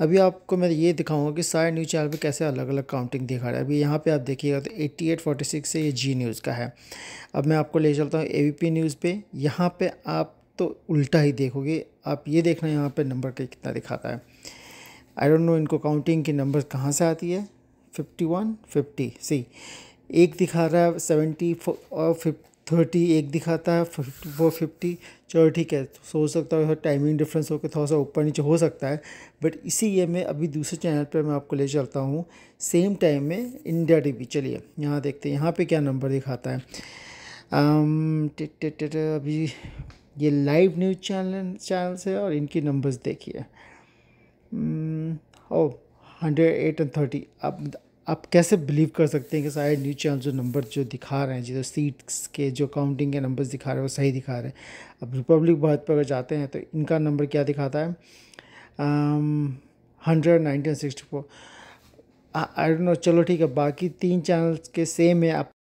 अभी आपको मैं ये दिखाऊंगा कि सारे न्यूज़ चैनल पे कैसे अलग अलग काउंटिंग दिखा रहा है अभी यहाँ पे आप देखिएगा तो 8846 से ये जी न्यूज़ का है अब मैं आपको ले चलता हूँ एबीपी न्यूज़ पे यहाँ पे आप तो उल्टा ही देखोगे आप ये देखना यहाँ पर नंबर का कितना दिखाता है आई डोंट नो इनको काउंटिंग की नंबर कहाँ से आती है फिफ्टी वन फिफ्टी सी एक दिखा रहा है सेवेंटी और फिफ थर्टी एक दिखाता है वो फिफ्टी चलो ठीक है सो सकता है टाइमिंग डिफरेंस होकर थोड़ा सा ऊपर नीचे हो सकता है बट इसी ये में अभी दूसरे चैनल पर मैं आपको ले चलता हूँ सेम टाइम में इंडिया वी चलिए यहाँ देखते हैं यहाँ पर क्या नंबर दिखाता है आम, um, अभी ये लाइव न्यूज़ चैनल चैनल्स है और इनकी नंबर्स देखिए ओ हंड्रेड एट एंड थर्टी अब आप कैसे बिलीव कर सकते हैं कि सारे न्यूज़ चैनल जो नंबर जो दिखा रहे हैं जो सीट्स के जो काउंटिंग के नंबर्स दिखा रहे हैं वो सही दिखा रहे हैं अब रिपब्लिक भारत पर अगर जाते हैं तो इनका नंबर क्या दिखाता है hundred nineteen sixty four I don't know चलो ठीक है बाकी तीन चैनल्स के सेम है आप